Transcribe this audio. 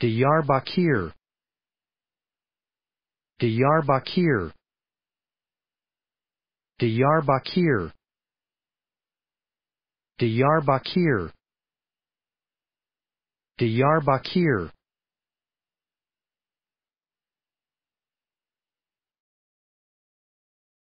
Diyarbakir Diyarbakir Diyarbakir Diyarbakir Diyarbakir